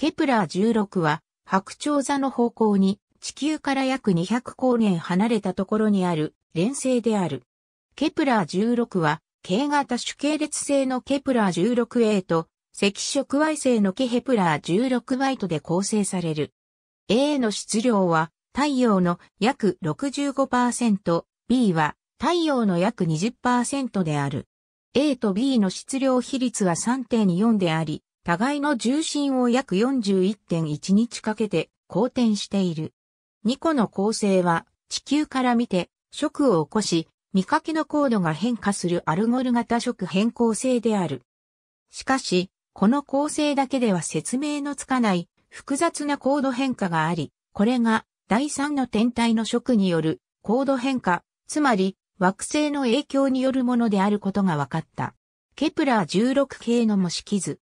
ケプラー16は白鳥座の方向に地球から約200光年離れたところにある連星である。ケプラー16は K 型主系列星のケプラー 16A と赤色矮星のケヘプラー1 6イトで構成される。A の質量は太陽の約65%、B は太陽の約20%である。A と B の質量比率は3.4であり、互いの重心を約41.1日かけて公転している。2個の構成は地球から見て食を起こし、見かけの高度が変化するアルゴル型食変更性である。しかし、この構成だけでは説明のつかない複雑な高度変化があり、これが第3の天体の食による高度変化、つまり惑星の影響によるものであることが分かった。ケプラー16系の模式図。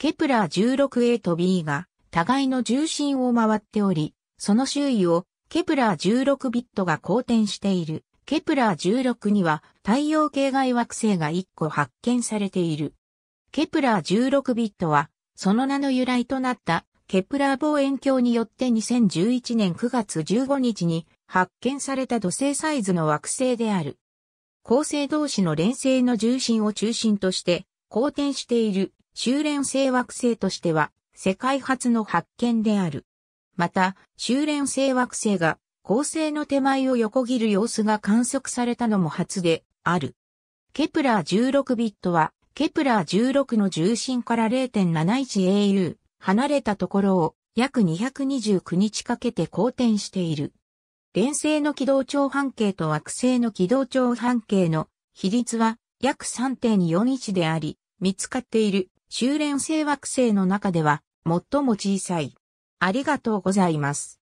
ケプラー 16a と b が互いの重心を回っており、その周囲をケプラー16ビットが公転している。ケプラー16には太陽系外惑星が1個発見されている。ケプラー16ビットは、その名の由来となったケプラー望遠鏡によって2011年9月15日に発見された土星サイズの惑星である。恒星同士の連星の重心を中心として公転している修練性惑星としては世界初の発見である。また、修練性惑星が恒星の手前を横切る様子が観測されたのも初である。ケプラー16ビットは、ケプラー16の重心から 0.71au 離れたところを約229日かけて公転している。連星の軌道長半径と惑星の軌道長半径の比率は約3.41であり、見つかっている修練性惑星の中では最も小さい。ありがとうございます。